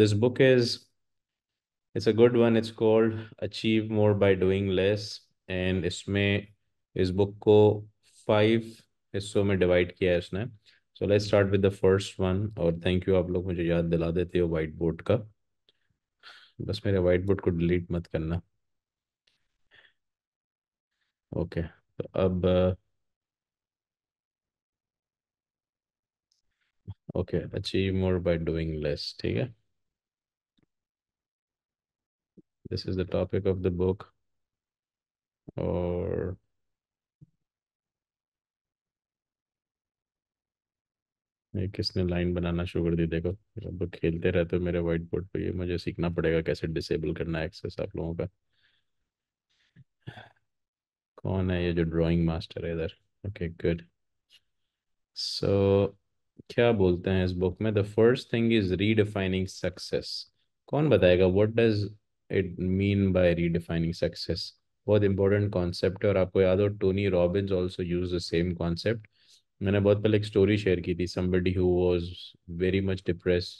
This book is, it's a good one. It's called Achieve More by Doing Less. And इसमें इस book को five हिस्सों में divide किया है इसने so let's start with the first one और थैंक यू आप लोग मुझे याद दिला देते हो वाइट बोर्ड का बस मेरे वाइट बोर्ड को डिलीट मत करना ओके तो अब okay achieve more by doing less ठीक है This is the topic of the book or ये किसने लाइन बनाना शुरू कर दी देखो अब खेलते रहते हो मेरे व्हाइट बोर्ड पे ये मुझे सीखना पड़ेगा कैसे डिसेबल करना एक्सेस आप लोगों का कौन है ये जो ड्राइंग मास्टर है इधर ओके गुड सो क्या बोलते हैं इस बुक में the first thing is redefining success कौन बताएगा what does it mean by redefining success बहुत इंपॉर्टेंट कॉन्सेप्ट है और आपको याद हो Tony Robbins also use the same concept मैंने बहुत पहले एक स्टोरी शेयर की थी somebody who was very much depress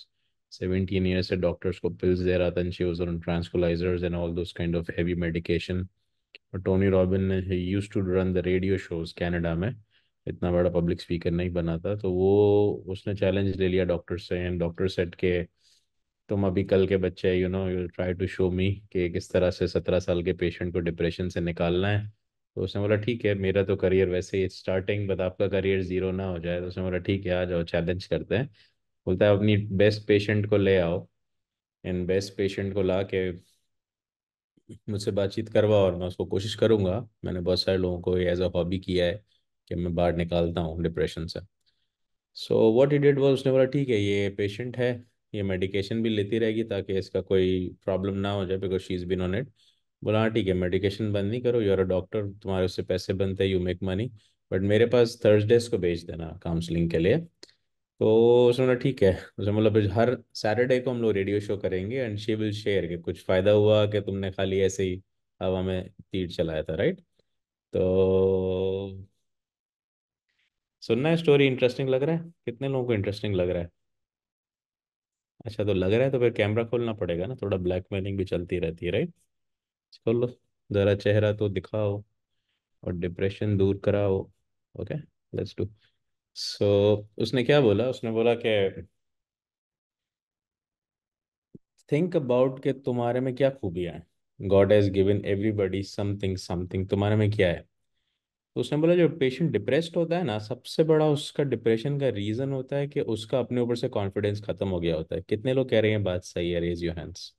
17 years से डॉक्टर्स को पिल्स दे रहा था and she was on tranquilizers and all those kind of heavy medication और टोनी रॉबिन ने use to run the radio shows Canada में इतना बड़ा पब्लिक स्पीकर नहीं बना था तो वो उसने चैलेंज ले लिया डॉक्टर से एंड डॉक्टर सेट के तुम अभी कल के बच्चे you know you try to show me कि किस तरह से सत्रह साल के पेशेंट को डिप्रेशन से निकालना है तो उसने बोला ठीक है मेरा तो करियर वैसे ही स्टार्टिंग बट आपका करियर जीरो ना हो जाए तो उसने बोला ठीक है आ जाओ चैलेंज करते हैं बोलता है अपनी बेस्ट पेशेंट को ले आओ एंड बेस्ट पेशेंट को ला के मुझसे बातचीत करवा और मैं उसको कोशिश करूँगा मैंने बहुत सारे लोगों को एज अ हॉबी किया है कि मैं बाहर निकालता हूँ डिप्रेशन से so what he did was उसने बोला ठीक है ये पेशेंट है ये मेडिकेशन भी लेती रहेगी ताकि इसका कोई प्रॉब्लम ना हो जाए because she is been on it बोला हाँ ठीक है मेडिकेशन बंद नहीं करो यू आर अ डॉक्टर तुम्हारे उससे पैसे बनते हैं यू मेक मनी बट मेरे पास थर्सडेज को भेज देना काउंसलिंग के लिए तो उसने बोला ठीक है उसने मतलब हर सैटरडे को हम लोग रेडियो शो करेंगे एंड शी विल शेयर कि कुछ फ़ायदा हुआ कि तुमने खाली ऐसे ही हवा में तीर चलाया था राइट तो सुनना है स्टोरी इंटरेस्टिंग लग रहा है कितने लोगों को इंटरेस्टिंग लग रहा है अच्छा तो लग रहा है तो फिर कैमरा खोलना पड़ेगा ना थोड़ा ब्लैकमेलिंग भी चलती रहती है राइट खोलो ज़रा चेहरा तो दिखाओ और डिप्रेशन दूर कराओ ओके लेट्स डू सो उसने क्या बोला उसने बोला कि थिंक अबाउट के तुम्हारे में क्या खूबियां हैं God has given everybody something something तुम्हारे में क्या है तो उसने बोला जो पेशेंट डिप्रेस्ड होता है ना सबसे बड़ा उसका डिप्रेशन का रीज़न होता है कि उसका अपने ऊपर से कॉन्फिडेंस खत्म हो गया होता है कितने लोग कह रहे हैं बात सही है रेज योर हैंड्स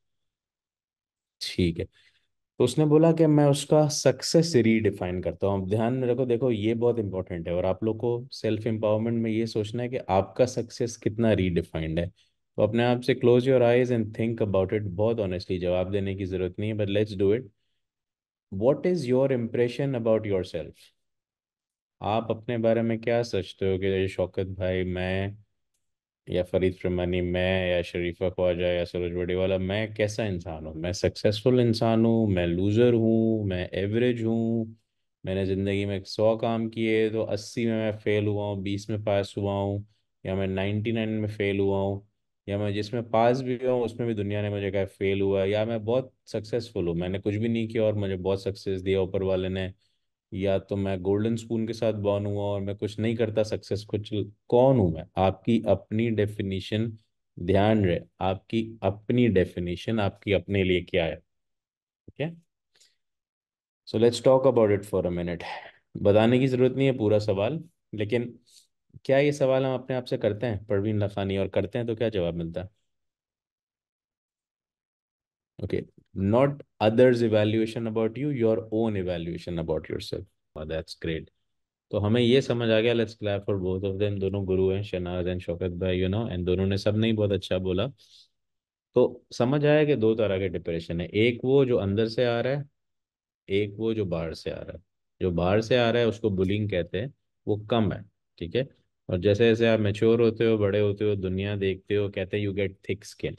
ठीक है तो उसने बोला कि मैं उसका सक्सेस रीडिफाइन करता हूँ ध्यान में रखो देखो ये बहुत इंपॉर्टेंट है और आप लोग को सेल्फ एम्पावरमेंट में ये सोचना है कि आपका सक्सेस कितना रीडिफाइंड है तो अपने आप से close your eyes and think about it बहुत ऑनेस्टली जवाब देने की जरूरत नहीं है but let's do it what is your impression about yourself आप अपने बारे में क्या सोचते हो कि शौकत भाई मैं या फरीद फरमानी मैं या शरीफा ख्वाजा या सरोज सूरज वाला मैं कैसा इंसान हूँ मैं सक्सेसफुल इंसान हूँ मैं लूज़र हूँ मैं एवरेज हूँ मैंने ज़िंदगी में सौ काम किए तो अस्सी में मैं फ़ेल हुआ हूँ बीस में पास हुआ हूँ या मैं नाइन्टी नाइन में फ़ेल हुआ हूँ या मैं जिसमें पास भी हुआ हूँ उसमें भी दुनिया ने मुझे कहा फ़ेल हुआ या मैं बहुत सक्सेसफुल हूँ मैंने कुछ भी नहीं किया और मुझे बहुत सक्सेस दिया ऊपर वाले ने या तो मैं गोल्डन स्पून के साथ बॉर्न हुआ और मैं कुछ नहीं करता सक्सेस कुछ कौन हूं मैं आपकी अपनी डेफिनेशन ध्यान रहे आपकी अपनी डेफिनेशन आपकी अपने लिए क्या है ठीक है so let's talk about it for a minute बताने की जरूरत नहीं है पूरा सवाल लेकिन क्या ये सवाल हम अपने आप से करते हैं परवीन लखानी और करते हैं तो क्या जवाब मिलता है okay not others evaluation about you your own evaluation about yourself oh, that's great तो हमें ये समझ आ गया let's clap for both of them दोनों गुरु हैं शनाज एंड शौकत भाई यू नो एंड दोनों ने सब नहीं बहुत अच्छा बोला तो समझ आया कि दो तरह के डिप्रेशन है एक वो जो अंदर से आ रहा है एक वो जो बाहर से आ रहा है जो बाहर से आ रहा है उसको बुलिंग कहते हैं वो कम है ठीक है और जैसे जैसे आप मेच्योर होते हो बड़े होते हो दुनिया देखते हो कहते हैं यू गेट थिक स्किन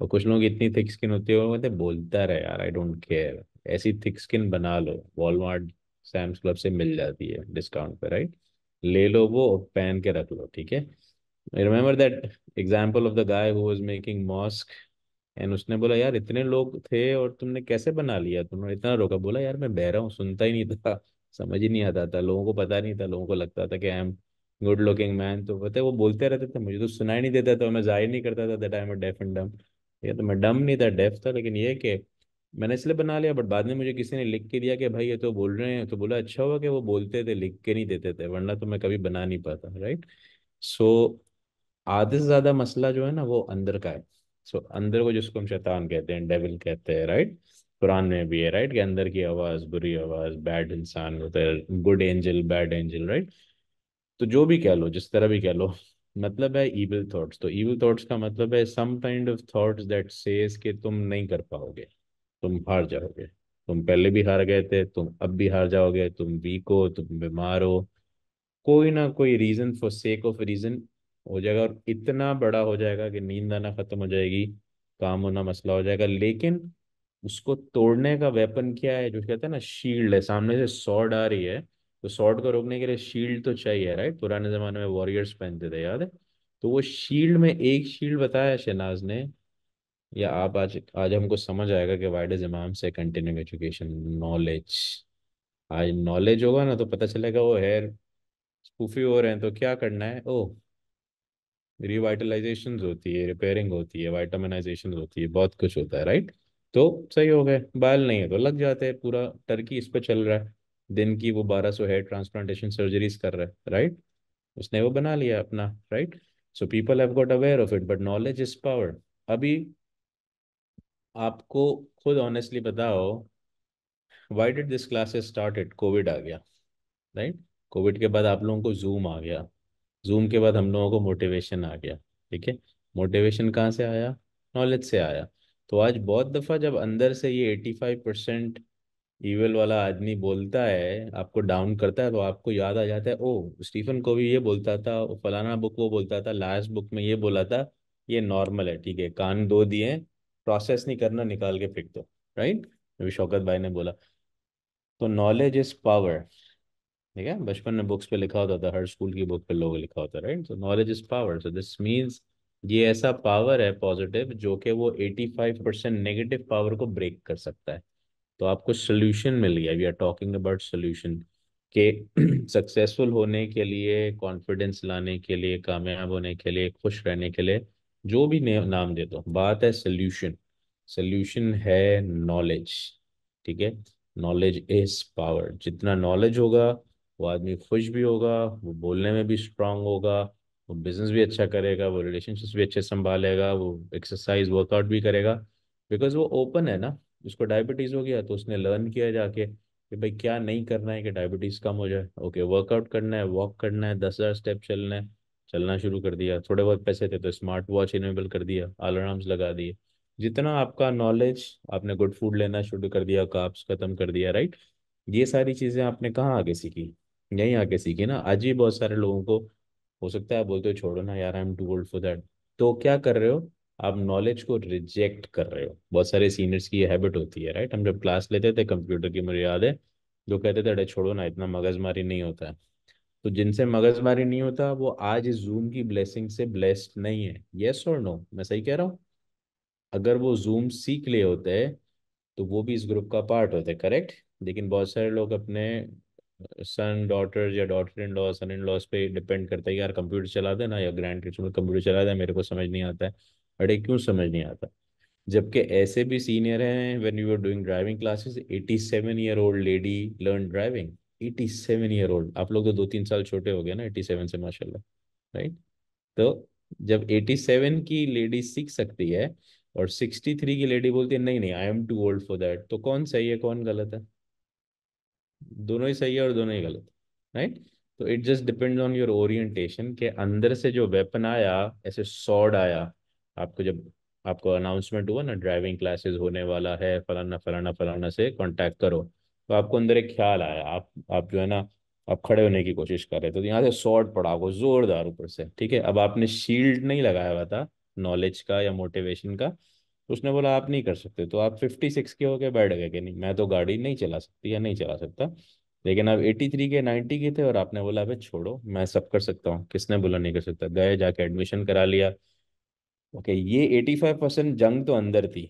और कुछ लोग इतनी थिक स्किन होती है वो कहते बोलता रहे यार आई डोंट केयर ऐसी थिक स्किन बना लो वॉलमार्ट सैम्स क्लब से मिल जाती है डिस्काउंट पे राइट ले लो वो और पहन के रख लो ठीक है I remember that example of the guy who was making mosque and उसने बोला यार इतने लोग थे और तुमने कैसे बना लिया तुमने तो इतना रोका बोला यार मैं बह रहा हूँ सुनता ही नहीं था समझ ही नहीं आता था लोगों को पता नहीं था लोगों को लगता था कि I am good looking man तो पता है वो बोलते रहते थे मुझे तो सुनाई नहीं देता था मैं जाहिर नहीं करता था that I am a deaf and dumb ये तो मैं डम नहीं था डेफ था लेकिन ये कि मैंने इसलिए बना लिया बट बाद में मुझे किसी ने लिख के दिया कि भाई ये तो बोल रहे हैं तो बोला अच्छा हुआ कि वो बोलते थे लिख के नहीं देते थे वरना तो मैं कभी बना नहीं पाता राइट सो so, आधे से ज्यादा मसला जो है ना वो अंदर का है सो so, अंदर को जिसको हम शैतान कहते हैं डेविल कहते हैं राइट कुरान में भी है राइट कि अंदर की आवाज बुरी आवाज बैड इंसान होता है good angel bad angel right तो जो भी कह लो जिस तरह भी कह लो मतलब है ईविल थॉट्स तो ईविल थॉट्स का मतलब है some kind of thoughts that says के तुम नहीं कर पाओगे तुम हार जाओगे तुम पहले भी हार गए थे तुम अब भी हार जाओगे तुम वीक हो तुम बीमार हो कोई ना कोई reason for sake of reason हो जाएगा और इतना बड़ा हो जाएगा कि नींद आना खत्म हो जाएगी काम होना मसला हो जाएगा लेकिन उसको तोड़ने का वेपन क्या है जो कहते हैं ना शील्ड है सामने से सॉड आ रही है तो शॉर्ट को रोकने के लिए शील्ड तो चाहिए राइट पुराने जमाने में वॉरियर्स पहनते थे याद है तो वो शील्ड में एक शील्ड बताया शहनाज ने या आप आज आज हमको समझ आएगा कि वाइड इज इमाम से कंटिन्यू एजुकेशन नॉलेज आज नॉलेज होगा ना तो पता चलेगा वो हेयर स्पूफी हो रहे हैं तो क्या करना है ओ रिवाइटलाइजेशन होती है रिपेयरिंग होती है वाइटामिनाइजेशन होती है बहुत कुछ होता है राइट तो सही हो गए बाल नहीं है तो लग जाते हैं पूरा टर्की इस पर चल रहा है दिन की वो बारह सौ हेयर ट्रांसप्लांटेशन सर्जरीज कर रहा है राइट right? उसने वो बना लिया अपना right so people have got aware of it but knowledge is power अभी आपको खुद ऑनेस्टली बताओ why did this class started COVID आ गया राइट right? कोविड के बाद आप लोगों को जूम आ गया जूम के बाद हम लोगों को मोटिवेशन आ गया ठीक है मोटिवेशन कहाँ से आया नॉलेज से आया तो आज बहुत दफ़ा जब अंदर से ये फाइव परसेंट ईवेल वाला आदमी बोलता है आपको डाउन करता है तो आपको याद आ जाता है ओ स्टीफन को भी ये बोलता था फलाना बुक वो बोलता था लास्ट बुक में ये बोला था ये नॉर्मल है ठीक है कान दो दिए प्रोसेस नहीं करना निकाल के फेंक दो राइट अभी शौकत भाई ने बोला तो नॉलेज इज पावर ठीक है बचपन में बुक्स पे लिखा होता था हर स्कूल की बुक पे लोग लिखा होता है right so knowledge is power so this means ये ऐसा पावर है पॉजिटिव जो कि वो eighty five percent negative power को ब्रेक कर सकता है तो आपको सोल्यूशन मिल गया we are talking about solution के सक्सेसफुल होने के लिए कॉन्फिडेंस लाने के लिए कामयाब होने के लिए खुश रहने के लिए जो भी नाम दे दो बात है सोल्यूशन सोल्यूशन है नॉलेज ठीक है नॉलेज इज पावर जितना नॉलेज होगा वो आदमी खुश भी होगा वो बोलने में भी स्ट्रांग होगा वो बिजनेस भी अच्छा करेगा वो रिलेशनशिप्स भी अच्छे संभालेगा वो एक्सरसाइज वर्कआउट भी करेगा बिकॉज वो ओपन है ना जिसको डायबिटीज़ हो गया तो उसने लर्न किया जाके कि भाई क्या नहीं करना है कि डायबिटीज़ कम हो जाए ओके वर्कआउट करना है वॉक करना है दस हज़ार स्टेप चलना है चलना शुरू कर दिया थोड़े बहुत पैसे थे तो स्मार्ट वॉच इनेबल कर दिया अलार्म्स लगा दिए जितना आपका नॉलेज आपने गुड फूड लेना शुरू कर दिया काप्स खत्म कर दिया राइट ये सारी चीज़ें आपने कहाँ आगे सीखी यहीं आके सीखी ना आज ही बहुत सारे लोगों को हो सकता है बोलते हो छोड़ो ना यार I am too old for that तो क्या कर रहे हो आप नॉलेज को रिजेक्ट कर रहे हो बहुत सारे सीनियर्स की ये हैबिट होती है राइट हम जब क्लास लेते थे कंप्यूटर की मुझे याद है जो कहते थे अरे छोड़ो ना इतना मगजमारी नहीं होता है तो जिनसे मगजमारी नहीं होता वो आज इस जूम की ब्लेसिंग से ब्लेस्ड नहीं है येस और नो मैं सही कह रहा हूँ अगर वो जूम सीख ले होते तो वो भी इस ग्रुप का पार्ट होते करेक्ट लेकिन बहुत सारे लोग अपने सन डॉटर या daughter in law son in laws पे डिपेंड करता है यार कंप्यूटर चला देना या ग्रैंड कंप्यूटर चला दे मेरे को समझ नहीं आता है अरे क्यों समझ नहीं आता जबकि ऐसे भी सीनियर हैं when you are doing driving classes 87 year old lady learn driving 87 year old आप लोग तो दो तीन साल छोटे हो गए ना 87 से माशाल्लाह राइट तो जब 87 की लेडी सीख सकती है और 63 की लेडी बोलती है नहीं नहीं I am too old for that तो कौन सही है कौन गलत है दोनों ही सही है और दोनों ही गलत राइट तो it just depends on your orientation के अंदर से जो वेपन आया ऐसे सॉर्ड आया आपको जब आपको अनाउंसमेंट हुआ ना ड्राइविंग क्लासेस होने वाला है फलाना फलाना फलाना से कांटेक्ट करो तो आपको अंदर एक ख्याल आया आप आप जो है ना आप खड़े होने की कोशिश कर रहे थे तो यहाँ से शॉर्ट पड़ा आपको जोरदार ऊपर से ठीक है अब आपने शील्ड नहीं लगाया हुआ था नॉलेज का या मोटिवेशन का तो उसने बोला आप नहीं कर सकते तो आप फिफ्टी सिक्स के होके बैठ गए कि नहीं मैं तो गाड़ी नहीं चला सकती या नहीं चला सकता लेकिन आप एटी थ्री के नाइन्टी के थे और आपने बोला भाई छोड़ो मैं सब कर सकता हूँ किसने बोला नहीं कर सकता गए जाके एडमिशन करा लिया ओके ये एटी फाइव परसेंट जंग तो अंदर थी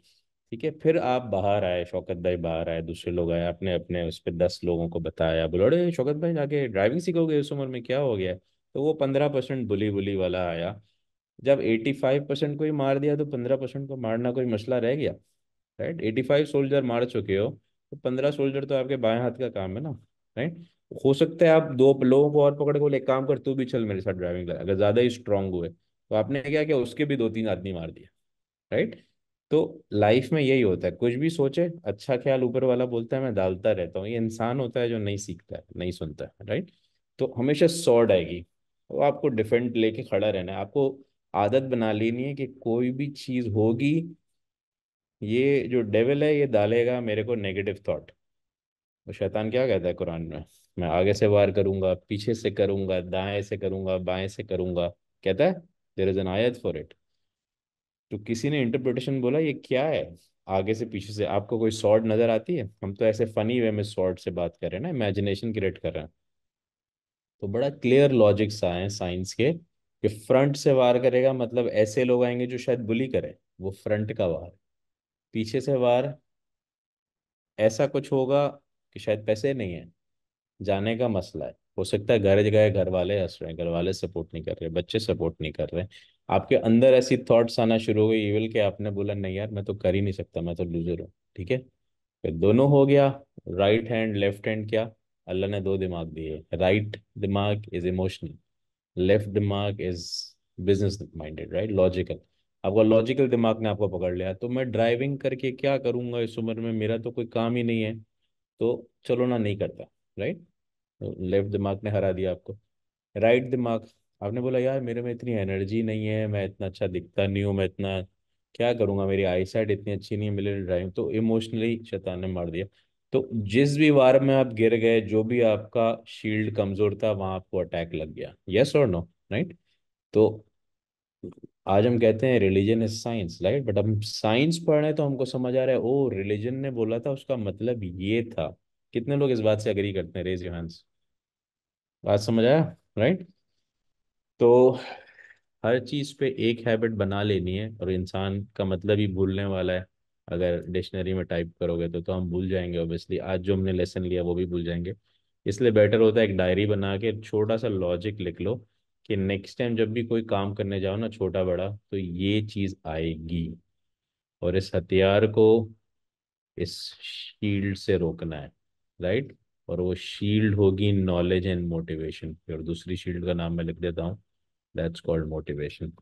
ठीक है फिर आप बाहर आए शौकत भाई बाहर आए दूसरे लोग आए आपने अपने उस पर दस लोगों को बताया बोलो अरे शौकत भाई जाके ड्राइविंग सीखोगे उस उम्र में क्या हो गया तो वो पंद्रह परसेंट बुली बुली वाला आया जब एटी फाइव परसेंट को ही मार दिया तो पंद्रह परसेंट को मारना कोई मसला रह गया राइट एटी फाइव सोल्जर मार चुके हो तो पंद्रह सोल्जर तो आपके बाएं हाथ का काम है ना राइट हो सकता है आप दो लोगों को और पकड़ के बोले एक काम कर तू भी चल मेरे साथ ड्राइविंग अगर ज़्यादा ही स्ट्रांग हुए तो आपने क्या किया उसके भी दो तीन आदमी मार दिया राइट तो लाइफ में यही होता है कुछ भी सोचे अच्छा ख्याल ऊपर वाला बोलता है मैं डालता रहता हूँ ये इंसान होता है जो नहीं सीखता है नहीं सुनता है राइट तो हमेशा सॉर्ड आएगी तो आपको डिफेंड लेके खड़ा रहना है आपको आदत बना लेनी है कि कोई भी चीज होगी ये जो डेविल है ये डालेगा मेरे को नेगेटिव थॉट तो शैतान क्या कहता है कुरान में मैं आगे से वार करूंगा पीछे से करूंगा दाएं से करूंगा बाएं से करूंगा कहता है देर इज एन आयत फॉर इट तो किसी ने इंटरप्रिटेशन बोला ये क्या है आगे से पीछे से आपको कोई शॉर्ट नजर आती है हम तो ऐसे फनी वे में शॉर्ट से बात कर रहे हैं ना इमेजिनेशन क्रिएट कर रहे हैं तो बड़ा क्लियर लॉजिक आए हैं साइंस के कि फ्रंट से वार करेगा मतलब ऐसे लोग आएंगे जो शायद बुली करें वो फ्रंट का वार पीछे से वार ऐसा कुछ होगा कि शायद पैसे नहीं है जाने का मसला है हो सकता है घर गए घर वाले हंस रहे हैं घर वाले सपोर्ट नहीं कर रहे बच्चे सपोर्ट नहीं कर रहे आपके अंदर ऐसी थॉट्स आना शुरू हो गई के आपने बोला नहीं यार मैं तो कर ही नहीं सकता मैं तो लूजर हूँ ठीक है फिर दोनों हो गया राइट हैंड लेफ्ट हैंड क्या अल्लाह ने दो दिमाग दिए राइट दिमाग इज इमोशनल लेफ्ट दिमाग is business minded right logical आपका लॉजिकल दिमाग ने आपको पकड़ लिया तो मैं ड्राइविंग करके क्या करूंगा इस उम्र में मेरा तो कोई काम ही नहीं है तो चलो ना नहीं करता राइट लेफ्ट दिमाग ने हरा दिया आपको राइट दिमाग आपने बोला यार मेरे में इतनी एनर्जी नहीं है मैं इतना अच्छा दिखता नहीं हूँ मैं इतना क्या करूंगा मेरी आई साइड इतनी अच्छी नहीं है मेरे ड्राइविंग तो इमोशनली शैतान ने मार दिया तो जिस भी वार में आप गिर गए जो भी आपका शील्ड कमजोर था वहां आपको अटैक लग गया यस और नो राइट तो आज हम कहते हैं religion is science right but हम साइंस पढ़ रहे हैं तो हमको समझ आ रहा है ओ oh, रिलीजन ने बोला था उसका मतलब ये था कितने लोग इस बात से अग्री करते हैं रेज योर हैंड्स बात समझ आया राइट तो हर चीज पे एक हैबिट बना लेनी है और इंसान का मतलब ही भूलने वाला है अगर डिक्शनरी में टाइप करोगे तो तो हम भूल जाएंगे ऑब्वियसली आज जो हमने लेसन लिया वो भी भूल जाएंगे इसलिए बेटर होता है एक डायरी बना के छोटा सा लॉजिक लिख लो कि नेक्स्ट टाइम जब भी कोई काम करने जाओ ना छोटा बड़ा तो ये चीज आएगी और इस हथियार को इस शील्ड से रोकना है राइट और वो शील्ड होगी नॉलेज एंड मोटिवेशन की और दूसरी शील्ड का नाम मैं लिख देता हूँ दैट्स कॉल्ड मोटिवेशन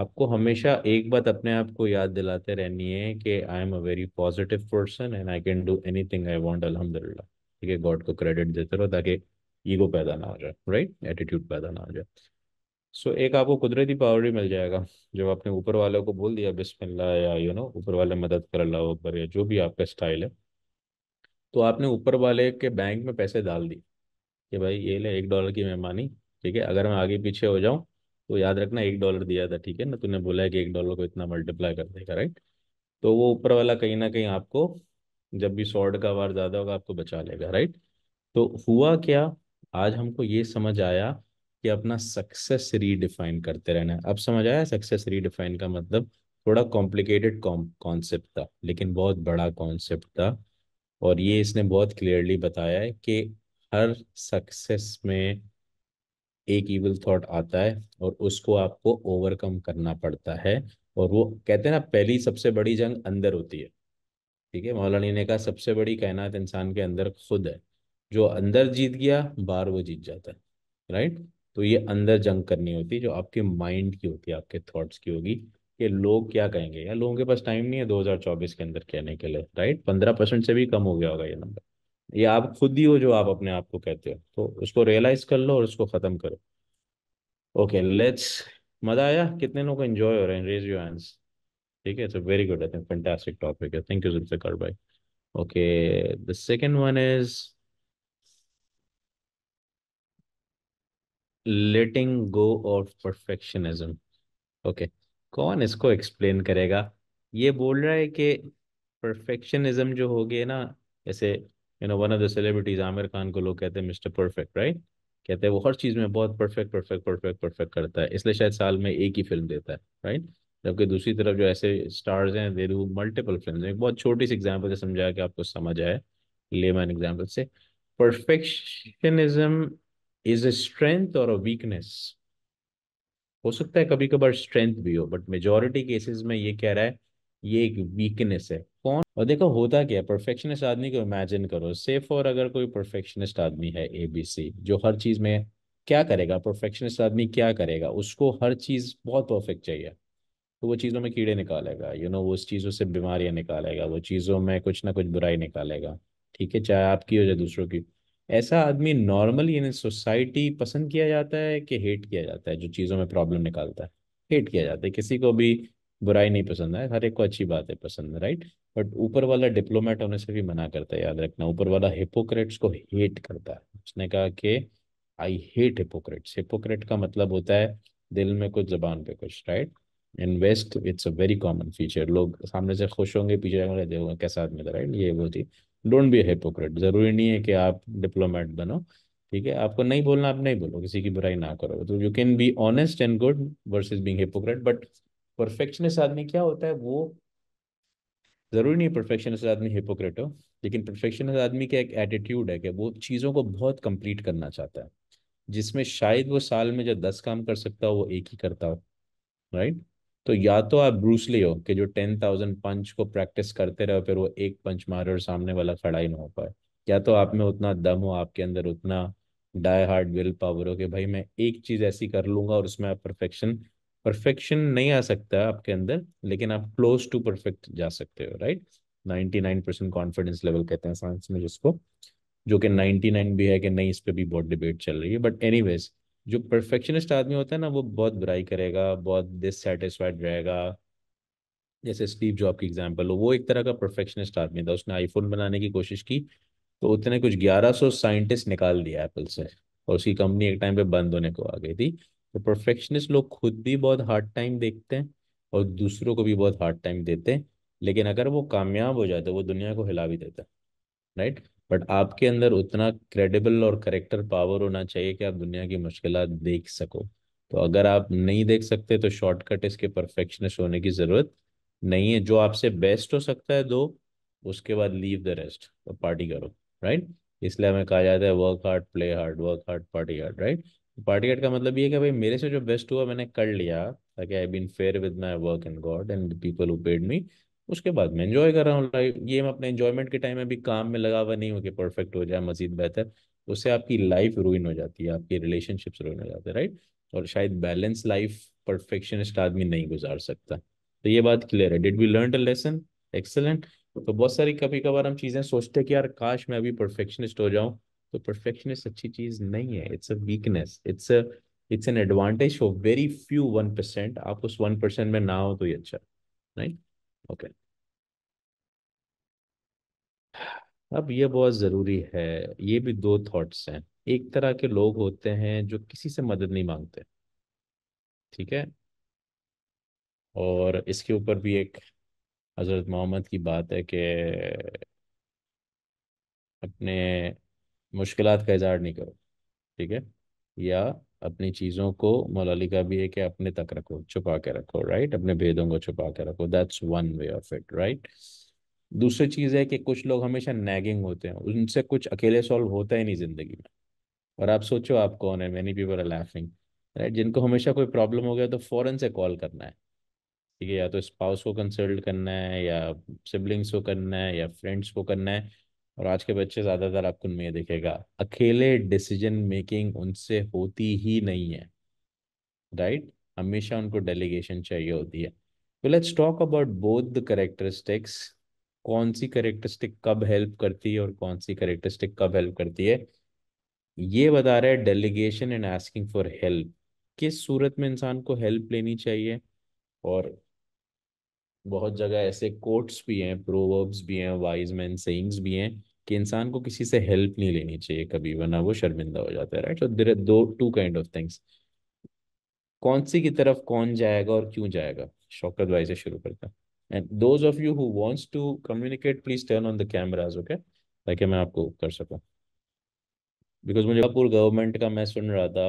आपको हमेशा एक बात अपने आप को याद दिलाते रहनी है कि I am a very positive person and I can do anything I want अलहमदिल्ला ठीक है गॉड को क्रेडिट देते रहो ताकि ईगो पैदा ना हो जाए राइट एटीट्यूड पैदा ना हो जाए सो so, एक आपको कुदरती पावर भी मिल जाएगा जब आपने ऊपर वालों को बोल दिया बिस्मिल्लाह या यू नो ऊपर वाले मदद कर अल्लाह अकबर या जो भी आपका स्टाइल है तो आपने ऊपर वाले के बैंक में पैसे डाल दिए कि भाई ये ले एक डॉलर की मेहमानी ठीक है अगर मैं आगे पीछे हो जाऊँ तो याद रखना एक डॉलर दिया था ठीक है ना तूने बोला है कि एक डॉलर को इतना मल्टीप्लाई कर देगा राइट तो वो ऊपर वाला कहीं ना कहीं आपको जब भी सॉर्ड का वार ज़्यादा होगा आपको बचा लेगा राइट तो हुआ क्या आज हमको ये समझ आया कि अपना सक्सेस रीडिफाइन करते रहना अब समझ आया सक्सेस रीडिफाइन का मतलब थोड़ा कॉम्प्लिकेटेड कॉन्सेप्ट था लेकिन बहुत बड़ा कॉन्सेप्ट था और ये इसने बहुत क्लियरली बताया है कि हर सक्सेस में एक ईविल थॉट आता है और उसको आपको ओवरकम करना पड़ता है और वो कहते हैं ना पहली सबसे बड़ी जंग अंदर होती है ठीक है मौलानी ने कहा सबसे बड़ी कायनात इंसान के अंदर खुद है जो अंदर जीत गया बाहर वो जीत जाता है राइट तो ये अंदर जंग करनी होती है जो आपके माइंड की होती है आपके थॉट्स की होगी कि लोग क्या कहेंगे या लोगों के पास टाइम नहीं है 2024 के अंदर कहने के लिए राइट पंद्रह परसेंट से भी कम हो गया होगा ये नंबर ये आप खुद ही हो जो आप अपने आप को कहते हो तो उसको रियलाइज कर लो और उसको खत्म करो ओके लेट्स मजा आया कितने लोग एंजॉय हो रहे हैं रेज योर हैंड्स ठीक है it's very good I think fantastic topic है थैंक यू कर भाई okay the second one is letting go of perfectionism okay कौन इसको एक्सप्लेन करेगा ये बोल रहा है कि परफेक्शनिज्म जो हो गया ना जैसे you know one of the celebrities Aamir Khan को लोग कहते हैं मिस्टर परफेक्ट राइट कहते हैं वो हर चीज़ में बहुत परफेक्ट परफेक्ट परफेक्ट परफेक्ट करता है इसलिए शायद साल में एक ही फिल्म देता है राइट जबकि दूसरी तरफ जो ऐसे स्टार्स हैं दे डू मल्टीपल फिल्म एक बहुत छोटी सी एग्जाम्पल से समझा के आपको समझ आए लेमैन एग्जाम्पल से परफेक्शनिज्म इज अ स्ट्रेंथ और अ वीकनेस हो सकता है कभी कभार स्ट्रेंथ भी हो बट मेजोरिटी केसेस में ये कह रहा है ये एक वीकनेस है कौन और देखो होता क्या है परफेक्शनिस्ट आदमी को इमेजिन करो सेफ और अगर कोई परफेक्शनिस्ट आदमी है ए बी सी जो हर चीज में क्या करेगा परफेक्शनिस्ट आदमी क्या करेगा उसको हर चीज बहुत परफेक्ट चाहिए तो वो चीज़ों में कीड़े निकालेगा यू you नो know, वो उस चीज़ों से बीमारियां निकालेगा वो चीज़ों में कुछ ना कुछ बुराई निकालेगा ठीक है चाहे आपकी हो या दूसरों की ऐसा आदमी नॉर्मली इन सोसाइटी पसंद किया जाता है कि हेट किया जाता है जो चीज़ों में प्रॉब्लम निकालता है हेट किया जाता है किसी को भी बुराई नहीं पसंद है हर एक को अच्छी बात है पसंद है राइट बट ऊपर वाला डिप्लोमेट होने से भी मना करता है याद रखना ऊपर वाला हिपोक्रेट्स को हेट करता है उसने कहा कि आई हेट हिपोक्रेट्स हिपोक्रेट का मतलब होता है दिल में कुछ जबान पे कुछ right in west it's a very common feature लोग सामने से खुश होंगे पीछे कैसा आदमी था राइट ये वो थी डोंट बी हिपोक्रेट जरूरी नहीं है कि आप डिप्लोमेट बनो ठीक है आपको नहीं बोलना आप नहीं बोलो किसी की बुराई ना करो तो you can be honest and good versus being hypocrite but perfectionist आदमी क्या होता है वो जरूरी नहीं परफेक्शनिस्ट आदमी हिपोक्रेट हो लेकिन परफेक्शनिस्ट आदमी का एक एटीट्यूड है कि वो चीज़ों को बहुत कंप्लीट करना चाहता है जिसमें शायद वो साल में जो दस काम कर सकता हो वो एक ही करता हो राइट right? तो या तो आप ब्रूसली हो कि जो टेन थाउजेंड पंच को प्रैक्टिस करते रहो फिर वो एक पंच मारे और सामने वाला खड़ा ही ना हो पाए या तो आप में उतना दम हो आपके अंदर उतना डाई हार्ड विल पावर हो कि भाई मैं एक चीज ऐसी कर लूंगा और उसमें आप परफेक्शन परफेक्शन नहीं आ सकता आपके अंदर लेकिन आप क्लोज टू परफेक्ट जा सकते हो right ninety nine percent confidence level कहते हैं साइंस में जिसको जो कि नाइनटी नाइन भी है कि नहीं इस पर भी बहुत डिबेट चल रही है बट एनी वेज जो परफेक्शनिस्ट आदमी होता है ना वो बहुत बुराई करेगा बहुत डिससेटिस्फाइड रहेगा जैसे स्टीव जॉब की एग्जांपल हो वो एक तरह का परफेक्शनिस्ट आदमी था उसने आईफोन बनाने की कोशिश की तो उतने कुछ 1100 साइंटिस्ट निकाल दिया एप्पल से और उसकी कंपनी एक टाइम पे बंद होने को आ गई थी तो परफेक्शनिस्ट लोग खुद भी बहुत हार्ड टाइम देखते हैं और दूसरों को भी बहुत हार्ड टाइम देते हैं लेकिन अगर वो कामयाब हो जाते वो दुनिया को हिला भी देता राइट बट आपके अंदर उतना क्रेडिबल और करेक्टर पावर होना चाहिए कि आप दुनिया की मुश्किल देख सको तो अगर आप नहीं देख सकते तो शॉर्टकट इसके परफेक्शनिस्ट होने की ज़रूरत नहीं है जो आपसे बेस्ट हो सकता है दो उसके बाद लीव द रेस्ट और पार्टी करो राइट इसलिए हमें कहा जाता है work hard play hard work hard party hard right party hard का मतलब ये है कि भाई मेरे से जो बेस्ट हुआ मैंने कर लिया ताकि I been fair with my work and God and people who paid me उसके बाद मैं इंजॉय कर रहा हूँ लाइफ ये मैं अपने इंजॉयमेंट के टाइम में भी काम में लगा हुआ नहीं हो कि परफेक्ट हो जाए मजीद बेहतर उससे आपकी लाइफ रुइन हो जाती है आपके रिलेशनशिप्स रुइन हो जाते हैं राइट और शायद बैलेंस लाइफ परफेक्शनिस्ट आदमी नहीं गुजार सकता तो ये बात क्लियर है did we learn a lesson excellent तो बहुत सारी कभी कभार हम चीज़ें सोचते हैं कि यार काश मैं अभी परफेक्शनिस्ट हो जाऊं तो परफेक्शनिस्ट अच्छी चीज़ नहीं है it's a weakness it's a it's an advantage for very few one percent आप उस वन परसेंट में ना हो तो ये अच्छा राइट ओके अब ये बहुत ज़रूरी है ये भी दो थॉट्स हैं एक तरह के लोग होते हैं जो किसी से मदद नहीं मांगते ठीक है और इसके ऊपर भी एक हज़रत मोहम्मद की बात है कि अपने मुश्किलात का इजहार नहीं करो ठीक है या अपनी चीज़ों को मौलाली का भी है कि अपने तक रखो छुपा के रखो राइट अपने भेदों को छुपा के रखो that's one way of it right दूसरी चीज़ है कि कुछ लोग हमेशा नैगिंग होते हैं उनसे कुछ अकेले सॉल्व होता ही नहीं ज़िंदगी में और आप सोचो आप कौन है many people are laughing right जिनको हमेशा कोई प्रॉब्लम हो गया तो फ़ौरन से कॉल करना है ठीक है या तो स्पाउस को कंसल्ट करना है या सिबलिंग्स को करना है या फ्रेंड्स को करना है और आज के बच्चे ज़्यादातर आपको उनमें देखेगा अकेले डिसीजन मेकिंग उनसे होती ही नहीं है राइट हमेशा उनको डेलीगेशन चाहिए होती है तो let's talk about both the characteristics कौन सी करेक्टरिस्टिक कब हेल्प करती है और कौन सी करेक्टरिस्टिक कब हेल्प करती है ये बता रहा है delegation and asking for help किस सूरत में इंसान को हेल्प लेनी चाहिए और बहुत जगह ऐसे कोट्स भी हैं प्रोवर्ब्स भी हैं वाइज मैन सेंग्स भी हैं कि इंसान को किसी से हेल्प नहीं लेनी चाहिए कभी वरना वो शर्मिंदा हो जाता है राइट सो देर दो टू काइंड ऑफ थिंग्स कौन सी की तरफ कौन जाएगा और क्यों जाएगा शौकत भाई से शुरू करता and those of you who wants to communicate please turn on the cameras okay ताकि मैं आपको कर सकूं बिकॉज मुझे पूरा गवर्नमेंट का मैं सुन रहा था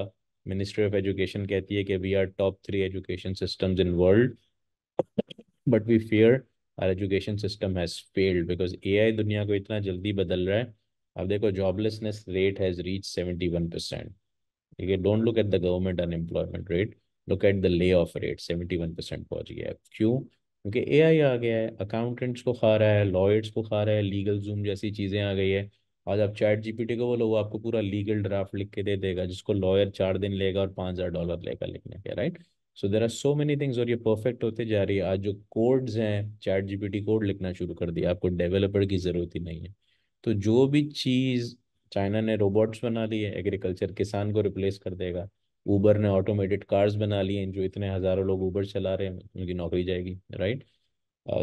मिनिस्ट्री ऑफ एजुकेशन कहती है कि we are top three education systems in world but we fear our education system has failed because A I दुनिया को इतना जल्दी बदल रहा है अब देखो joblessness rate has reach seventy one percent ठीक है don't look at the government unemployment rate look at the lay off rate seventy one percent पहुंच गया है क्यों क्योंकि ए आई आ गया है अकाउंटेंट्स को खा रहा है लॉयर्स को खा रहा है लीगल जूम जैसी चीज़ें आ गई है आज आप चैट जीपीटी को बोलो वो आपको पूरा लीगल ड्राफ्ट लिख के दे देगा जिसको लॉयर चार दिन लेगा और पाँच हज़ार डॉलर लेगा लिखने के right right? So there are so many things और ये परफेक्ट होते जा रही है आज जो कोड्स हैं चैट जीपीटी कोड लिखना शुरू कर दिया आपको डेवलपर की ज़रूरत ही नहीं है तो जो भी चीज़ चाइना ने रोबोट्स बना लिए है एग्रीकल्चर किसान को रिप्लेस कर देगा ऊबर ने ऑटोमेटेड कार्स बना लिए जो इतने हज़ारों लोग ऊबर चला रहे हैं उनकी नौकरी जाएगी राइट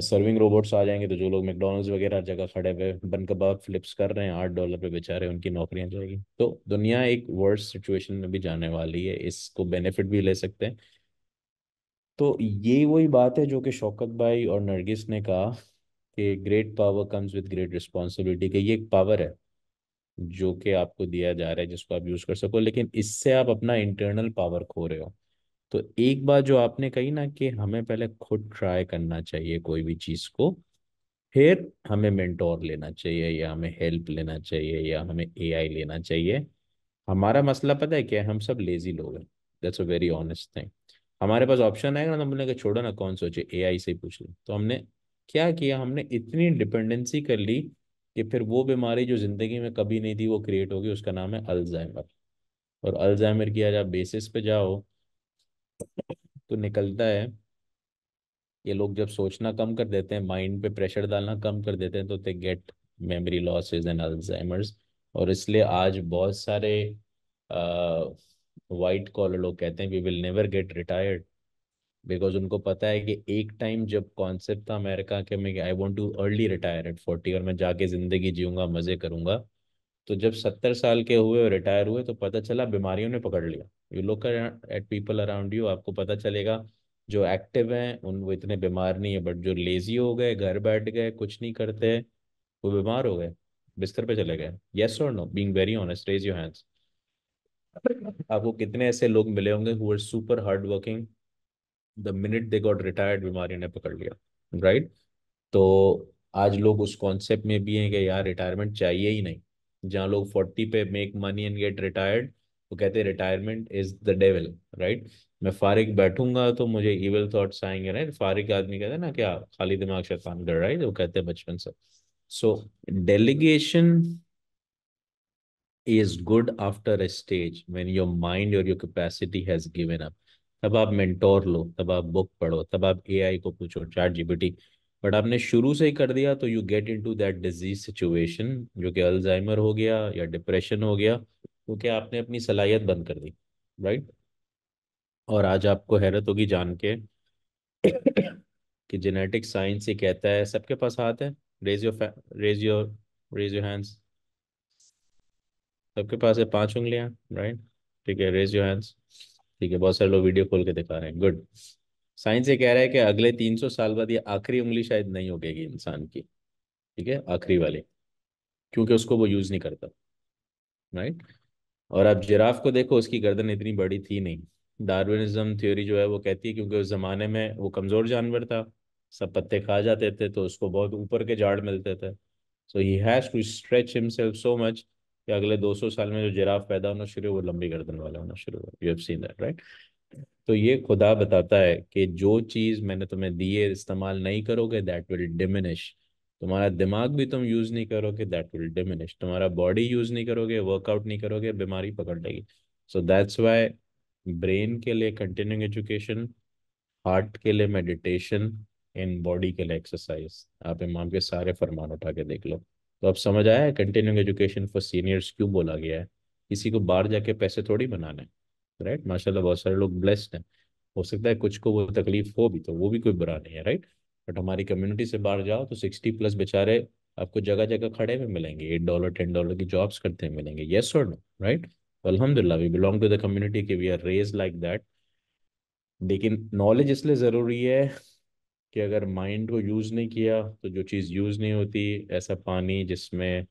सर्विंग रोबोट्स आ जाएंगे तो जो लोग मैकडोनल्ड्स वगैरह जगह खड़े हुए बन कबाब फ्लिप्स कर रहे हैं आठ डॉलर पे बेचारे उनकी नौकरियां जाएगी तो दुनिया एक वर्स्ट सिचुएशन में भी जाने वाली है इसको बेनिफिट भी ले सकते हैं तो ये वही बात है जो कि शौकत भाई और नरगिस ने कहा कि great power comes with great responsibility कि ये एक पावर है जो कि आपको दिया जा रहा है जिसको आप यूज़ कर सको लेकिन इससे आप अपना इंटरनल पावर खो रहे हो तो एक बात जो आपने कही ना कि हमें पहले खुद ट्राई करना चाहिए कोई भी चीज़ को फिर हमें मेंटोर लेना चाहिए या हमें हेल्प लेना चाहिए या हमें एआई लेना चाहिए हमारा मसला पता है क्या है हम सब लेजी लोग हैं that's a very honest thing हमारे पास ऑप्शन आएगा ना तो बोलेंगे छोड़ो ना कौन सोचे एआई से पूछ लो तो हमने क्या किया हमने इतनी डिपेंडेंसी कर ली कि फिर वो बीमारी जो ज़िंदगी में कभी नहीं थी वो क्रिएट होगी उसका नाम है अल्जाइमर और अल्जाइमर की आज आप बेसिस पे जाओ तो निकलता है ये लोग जब सोचना कम कर देते हैं माइंड पे प्रेशर डालना कम कर देते हैं तो they get memory losses and Alzheimer's और इसलिए आज बहुत सारे आ, वाइट कॉलर लोग कहते हैं we will never get retired because उनको पता है कि एक टाइम जब कॉन्सेप्ट था अमेरिका के मैं I want to early retire at forty और मैं जाके ज़िंदगी जीऊंगा मज़े करूंगा तो जब सत्तर साल के हुए और रिटायर हुए तो पता चला बीमारियों ने पकड़ लिया you look at people around you आपको पता चलेगा जो एक्टिव हैं उन वो इतने बीमार नहीं है बट जो लेजी हो गए घर बैठ गए कुछ नहीं करते वो बीमार हो गए बिस्तर पे चले गए येस और no being very honest raise your hands आपको कितने ऐसे लोग मिले होंगे who are super hard working the minute they got retired बीमारी ने पकड़ लिया राइट तो आज लोग उस कॉन्सेप्ट में भी हैं कि यार रिटायरमेंट चाहिए ही नहीं जहाँ लोग फोर्टी पे make money and get retired वो कहते हैं retirement is the devil right मैं फारिक बैठूंगा तो मुझे इविल थॉट्स आएंगे राइट फारिक आदमी कहते हैं ना क्या खाली दिमाग शैतान कर राइट वो कहते हैं बचपन से so delegation is good after a stage when your mind or your capacity has given up तब आप मेंटोर लो तब आप बुक पढ़ो तब आप एआई को पूछो चैट जीपीटी बट आपने शुरू से ही कर दिया तो you get into that disease situation जो कि अल्जाइमर हो गया या डिप्रेशन हो गया क्योंकि तो आपने अपनी सलाहियत बंद कर दी राइट और आज आपको हैरत होगी जान के कि जेनेटिक साइंस ही कहता है सबके पास हाथ है raise your raise your raise your hands सबके पास है पांच उंगलियां राइट ठीक है रेज योर हैंड्स ठीक है बहुत सारे लोग वीडियो खोल के दिखा रहे हैं गुड साइंस ये कह रहा है कि अगले 300 साल बाद ये आखिरी उंगली शायद नहीं होगी इंसान की ठीक है आखिरी वाली क्योंकि उसको वो यूज नहीं करता राइट और आप जिराफ को देखो उसकी गर्दन इतनी बड़ी थी नहीं डार्विनिज्म थ्योरी जो है वो कहती है क्योंकि उस जमाने में वो कमजोर जानवर था सब पत्ते खा जाते थे तो उसको बहुत ऊपर के जाड़ मिलते थे so he has to stretch himself so much कि अगले 200 साल में जो जिराफ पैदा होना शुरू हो वो लंबी गर्दन वाला होना शुरू हो you have seen that right तो ये खुदा बताता है कि जो चीज़ मैंने तुम्हें दी है इस्तेमाल नहीं करोगे दैट विल डिमिनिश तुम्हारा दिमाग भी तुम यूज़ नहीं करोगे दैट विल डिमिनिश तुम्हारा बॉडी यूज़ नहीं करोगे वर्कआउट नहीं करोगे बीमारी पकड़ लेगी सो दैट्स वाई ब्रेन के लिए कंटिन्यूइंग एजुकेशन हार्ट के लिए मेडिटेशन एंड बॉडी के लिए एक्सरसाइज आप इमाम के सारे फरमान उठा के देख लो तो अब समझ आया कंटिन्यूंग एजुकेशन फॉर सीनियर्स क्यों बोला गया है किसी को बाहर जाके पैसे थोड़ी बनाने है राइट माशाल्लाह बहुत सारे लोग ब्लेस्ड हैं हो सकता है कुछ को वो तकलीफ हो भी तो वो भी कोई बुरा नहीं है राइट बट हमारी कम्युनिटी से बाहर जाओ तो सिक्सटी प्लस बेचारे आपको जगह जगह खड़े में मिलेंगे एट डॉलर टेन डॉलर की जॉब्स करते हुए मिलेंगे येस और नो राइट अलहमदिल्ला we belong to the community के we are raise like that लेकिन नॉलेज इसलिए ज़रूरी है कि अगर माइंड को यूज़ नहीं किया तो जो चीज़ यूज़ नहीं होती ऐसा पानी जिसमें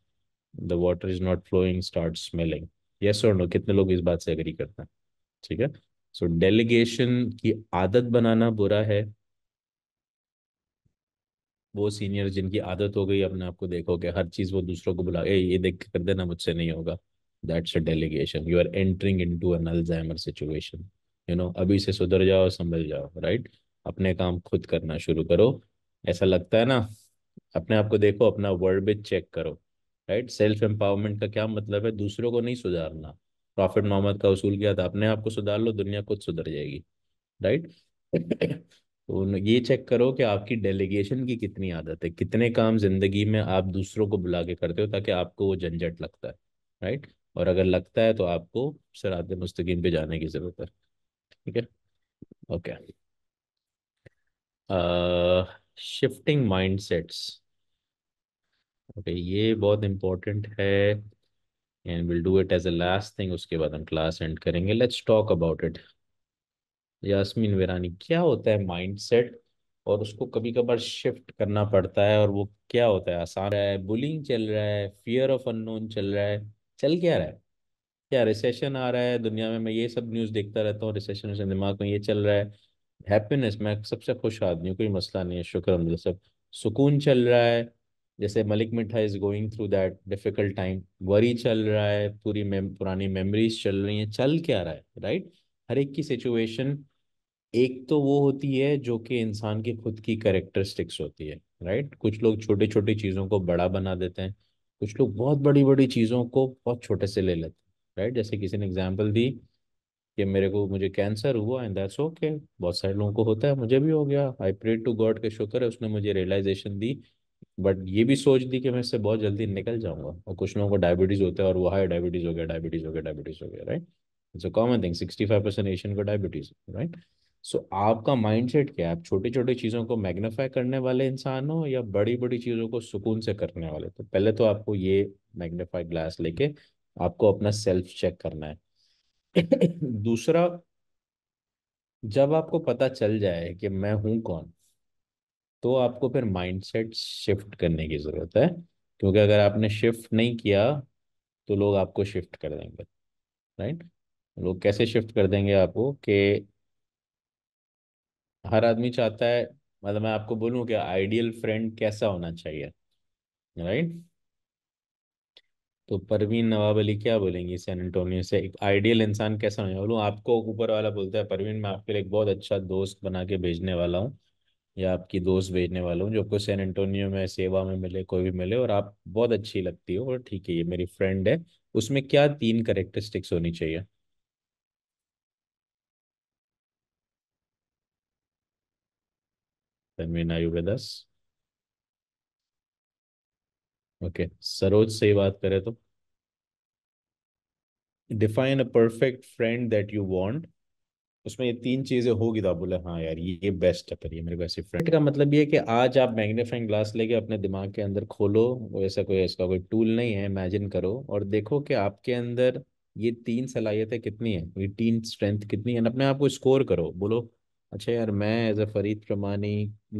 the water is not flowing start smelling yes और नो कितने लोग इस बात से अग्री करते हैं ठीक है सो so, डेलीगेशन की आदत बनाना बुरा है वो सीनियर जिनकी आदत हो गई अपने आप को देखो कि हर चीज़ वो दूसरों को बुला ए ये देख कर देना मुझसे नहीं होगा that's a delegation you are entering in to an situation you know अभी से सुधर जाओ संभल जाओ राइट right? अपने काम खुद करना शुरू करो ऐसा लगता है ना अपने आप को देखो अपना भी चेक करो राइट सेल्फ एम्पावरमेंट का क्या मतलब है दूसरों को नहीं सुधारना प्रॉफिट मोहम्मद का उसूल किया था अपने आप को सुधार लो दुनिया खुद सुधर जाएगी राइट तो ये चेक करो कि आपकी डेलीगेशन की कितनी आदत है कितने काम जिंदगी में आप दूसरों को बुला के करते हो ताकि आपको वो झंझट लगता है राइट और अगर लगता है तो आपको सरात मुस्तकीम पे जाने की जरूरत है ठीक है okay shifting mindsets okay ये बहुत इम्पोर्टेंट है and will do it as a last thing उसके बाद हम क्लास एंड करेंगे let's talk about it Yasmin Virani क्या होता है माइंड सेट और उसको कभी कभार शिफ्ट करना पड़ता है और वो क्या होता है आसान रहा है बुलिंग चल रहा है फियर ऑफ अननोन चल रहा है चल क्या रहा है क्या रिसेशन आ रहा है दुनिया में मैं ये सब न्यूज़ देखता रहता हूँ रिसेशन से दिमाग में ये चल रहा है हैप्पीनेस मैं सबसे खुश आदमी हूँ कोई मसला नहीं है शुक्र अलहमदिल्ला मतलब सब सुकून चल रहा है जैसे Malik Mitha is going through that difficult time worry चल रहा है पूरी मेम पुरानी मेमोरीज चल रही हैं चल क्या रहा है राइट हर एक की सिचुएशन एक तो वो होती है जो कि इंसान की खुद की करेक्टरिस्टिक्स होती है राइट कुछ लोग छोटी छोटी चीज़ों को बड़ा बना देते हैं कुछ लोग बहुत बड़ी बड़ी चीज़ों को बहुत छोटे से ले लेते हैं राइट जैसे किसी ने एग्जाम्पल दी कि मेरे को मुझे कैंसर हुआ एंड दैट्स ओके बहुत सारे लोगों को होता है मुझे भी हो गया आई प्रे टू गॉड के शुक्र है उसने मुझे रियलाइजेशन दी बट ये भी सोच दी कि मैं इससे बहुत जल्दी निकल जाऊंगा और कुछ लोगों को डायबिटीज होता है और वो हाई डायबिटीज हो गया डायबिटीज हो गया डायबिटीज हो गया right it's a common thing sixty five percent Asian को डायबिटीज राइट सो आपका माइंड सेट क्या है आप छोटी छोटी चीज़ों को मैग्नीफाई करने वाले इंसान हो या बड़ी बड़ी चीज़ों को सुकून से करने वाले तो पहले तो आपको ये मैग्नीफाई ग्लास लेके आपको अपना सेल्फ चेक करना है दूसरा जब आपको पता चल जाए कि मैं हूं कौन तो आपको फिर माइंडसेट शिफ्ट करने की जरूरत है क्योंकि अगर आपने शिफ्ट नहीं किया तो लोग आपको शिफ्ट कर देंगे राइट लोग कैसे शिफ्ट कर देंगे आपको कि हर आदमी चाहता है मतलब मैं आपको बोलूं कि आइडियल फ्रेंड कैसा होना चाहिए राइट तो परवीन नवाब अली क्या बोलेंगी सैन एंटोनियो से एक आइडियल इंसान कैसा होना बोलूँ आपको ऊपर वाला बोलता है परवीन मैं आपके लिए एक बहुत अच्छा दोस्त बना के भेजने वाला हूँ या आपकी दोस्त भेजने वाला हूँ जो आपको सैन एंटोनियो में सेवा में मिले कोई भी मिले और आप बहुत अच्छी लगती हो और ठीक है ये मेरी फ्रेंड है उसमें क्या तीन करेक्टरिस्टिक्स होनी चाहिए तनवीन आयुवेदस ओके सरोज से ही बात करें तो define a perfect friend that you want उसमें ये तीन चीजें होगी तो बोले हाँ यार ये बेस्ट है पर ये मेरे ऐसे फ्रेंड का मतलब ये है कि आज आप मैग्नीफाइंग ग्लास लेके अपने दिमाग के अंदर खोलो वो ऐसा कोई इसका कोई टूल नहीं है इमेजिन करो और देखो कि आपके अंदर ये तीन सलाहियतें कितनी है ये तीन स्ट्रेंथ कितनी है अपने आप को स्कोर करो बोलो अच्छा यार मैं एज अ फरीद प्रमाणी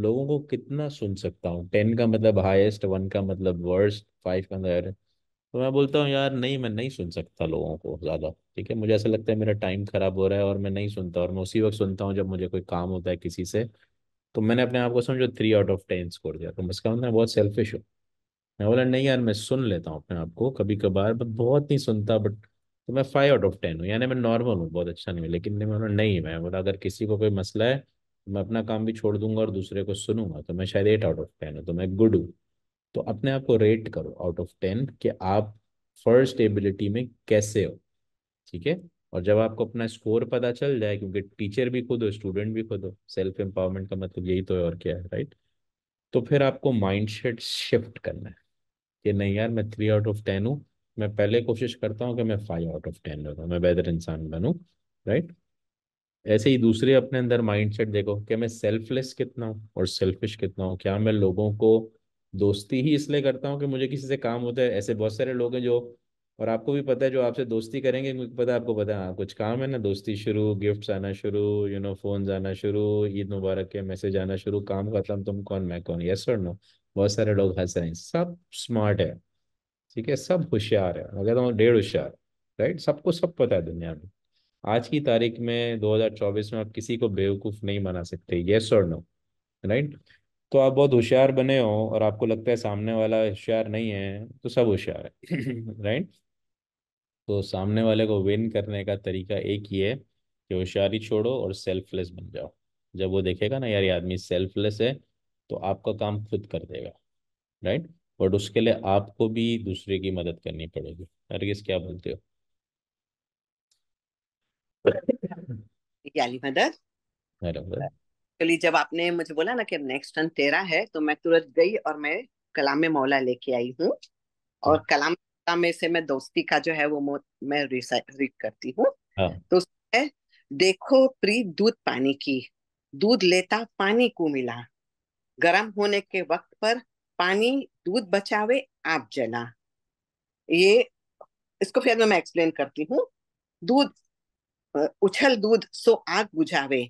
लोगों को कितना सुन सकता हूँ टेन का मतलब हाईएस्ट वन का मतलब वर्स्ट फाइव का मतलब तो मैं बोलता हूँ यार नहीं मैं नहीं सुन सकता लोगों को ज़्यादा ठीक है मुझे ऐसा लगता है मेरा टाइम ख़राब हो रहा है और मैं नहीं सुनता और मैं उसी वक्त सुनता हूँ जब मुझे कोई काम होता है किसी से तो मैंने अपने आप को समझो three out of ten score दिया तो इसका मतलब, मैं बहुत सेल्फिश हूँ मैं बोला नहीं यार मैं सुन लेता हूँ अपने आप को कभी कभार बट बहुत नहीं सुनता बट तो मैं फाइव आउट ऑफ टेन हूँ यानी मैं नॉर्मल हूँ बहुत अच्छा नहीं हूँ लेकिन मैं नहीं मैं बोला अगर किसी को कोई मसला है तो मैं अपना काम भी छोड़ दूंगा और दूसरे को सुनूंगा तो मैं शायद एट आउट ऑफ टेन हूँ तो मैं गुड हूँ तो अपने आप को रेट करो आउट ऑफ टेन कि आप फर्स्ट एबिलिटी में कैसे हो ठीक है और जब आपको अपना स्कोर पता चल जाए क्योंकि टीचर भी खुद हो स्टूडेंट भी खुद हो सेल्फ एम्पावरमेंट का मतलब यही तो है और क्या है राइट तो फिर आपको माइंड शिफ्ट करना है कि नहीं यार मैं थ्री आउट ऑफ टेन हूँ मैं पहले कोशिश करता हूँ कि मैं फाइव आउट ऑफ टेन लगा मैं बेहतर इंसान बनूँ राइट ऐसे ही दूसरे अपने अंदर माइंडसेट देखो कि मैं सेल्फलेस कितना हूँ और सेल्फिश कितना हूँ क्या मैं लोगों को दोस्ती ही इसलिए करता हूँ कि मुझे किसी से काम होता है ऐसे बहुत सारे लोग हैं जो और आपको भी पता है जो आपसे दोस्ती करेंगे पता है आपको पता है हाँ, कुछ काम है ना दोस्ती शुरू गिफ्ट्स आना शुरू यू नो फोन आना शुरू ईद मुबारक के मैसेज आना शुरू काम खत्म तुम कौन मैं कौन यस और नो बहुत सारे लोग हंस रहे हैं सब स्मार्ट है ठीक है सब होशियार है मैं कहता हूँ डेढ़ होशियार राइट सबको सब पता है दुनिया में आज की तारीख में 2024 में आप किसी को बेवकूफ नहीं बना सकते येस और नो राइट तो आप बहुत होशियार बने हो और आपको लगता है सामने वाला होशियार नहीं है तो सब होशियार है राइट तो सामने वाले को विन करने का तरीका एक ही है कि होशियारी छोड़ो और सेल्फलेस बन जाओ जब वो देखेगा ना यार ये आदमी सेल्फलेस है तो आपका काम खुद कर देगा राइट बट उसके लिए आपको भी दूसरे की मदद करनी पड़ेगी नरगिस क्या बोलते हो चलिए जब आपने मुझे बोला ना कि नेक्स्ट टर्न तेरा है तो मैं तुरंत गई और मैं कलाम में मौला लेके आई हूँ और हाँ। कलाम में से मैं दोस्ती का जो है वो मैं रीड करती हूँ हाँ। तो उसमें देखो प्री दूध पानी की दूध लेता पानी को मिला गर्म होने के वक्त पर पानी दूध बचावे आप जला ये इसको फिर मैं एक्सप्लेन करती हूँ दूध उछल दूध सो आग बुझावे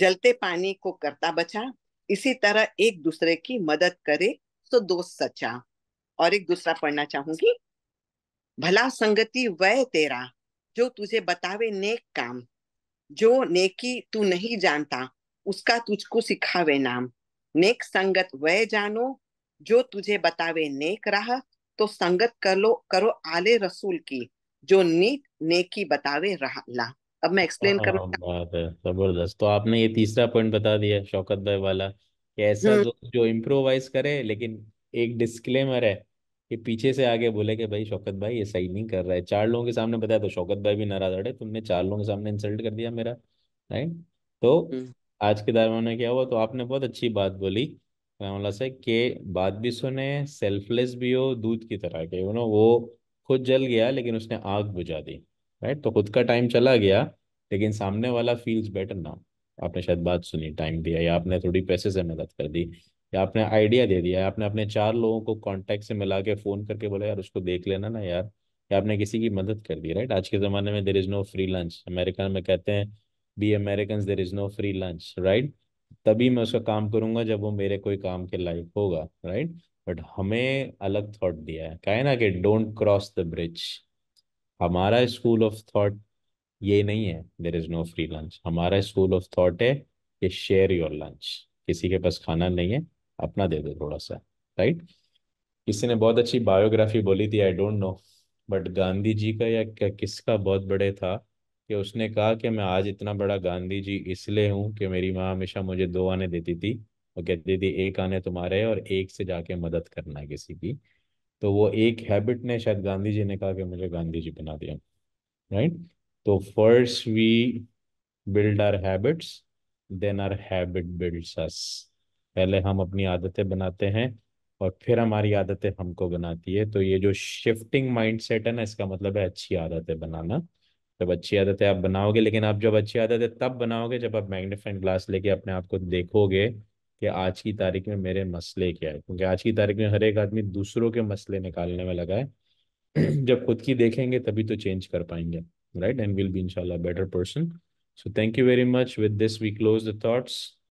जलते पानी को करता बचा इसी तरह एक दूसरे की मदद करे सो दोस्त सचा और एक दूसरा पढ़ना चाहूंगी भला संगति वह तेरा जो तुझे बतावे नेक काम जो नेकी तू नहीं जानता उसका तुझको सिखावे नाम नेक संगत वह जानो जो तुझे बतावे नेक रहा तो संगत कर लो करो आले रसूल की जो नीत नेकी बतावे रहा ला अब मैं एक्सप्लेन करना जबरदस्त तो आपने ये तीसरा पॉइंट बता दिया शौकत भाई वाला कि ऐसा हम्म। जो जो इम्प्रोवाइज करे लेकिन एक डिस्क्लेमर है कि पीछे से आगे बोले कि भाई शौकत भाई ये सही नहीं कर रहा है चार लोगों के सामने बताया तो शौकत भाई भी नाराज अड़े तुमने चार लोगों के सामने इंसल्ट कर दिया मेरा राइट तो हम्म। आज के दायरे में क्या हुआ तो आपने बहुत अच्छी बात बोली रामला से के बात भी सुने सेल्फलेस भी हो दूध की तरह के यू नो वो खुद जल गया लेकिन उसने आग बुझा दी राइट तो खुद का टाइम चला गया लेकिन सामने वाला फील्स बेटर ना आपने शायद बात सुनी टाइम दिया या आपने थोड़ी पैसे से मदद कर दी या आपने आइडिया दे दिया आपने अपने चार लोगों को कॉन्टेक्ट से मिला के फोन करके बोला यार उसको देख लेना ना यार या आपने किसी की मदद कर दी राइट आज के ज़माने में there is no free lunch America में कहते हैं be American there is no free lunch right तभी मैं उसका काम करूंगा जब वो मेरे कोई काम के लायक होगा राइट बट हमें अलग थॉट दिया है कहे ना कि डोंट क्रॉस द ब्रिज हमारा स्कूल ऑफ थॉट ये नहीं है there is no free lunch हमारा स्कूल ऑफ थॉट है कि शेयर योर लंच किसी के पास खाना नहीं है अपना दे दो थोड़ा सा राइट किसी ने बहुत अच्छी बायोग्राफी बोली थी I don't know but Gandhi ji का या किसका बहुत बड़े था कि उसने कहा कि मैं आज इतना बड़ा गांधी जी इसलिए हूँ कि मेरी माँ हमेशा मुझे दो आने देती थी वो कहती थी एक आने तुम्हारे और एक से जाके मदद करना है किसी की तो वो एक हैबिट ने शायद गांधी जी ने कहा कि मुझे गांधी जी बना दिया राइट तो first we build our habits then our habit builds us पहले हम अपनी आदतें बनाते हैं और फिर हमारी आदतें हमको बनाती है तो ये जो शिफ्टिंग माइंडसेट है ना इसका मतलब है अच्छी आदतें बनाना जब अच्छी आदतें आप बनाओगे लेकिन आप जब अच्छी आदतें तब बनाओगे जब आप मैग्नीफाइंग ग्लास लेके अपने आप को देखोगे कि आज की तारीख में मेरे मसले क्या है क्योंकि आज की तारीख में हर एक आदमी दूसरों के मसले निकालने में लगा है जब खुद की देखेंगे तभी तो चेंज कर पाएंगे राइट एंड विल बी इनशाला better person so thank you very much with this we close the thoughts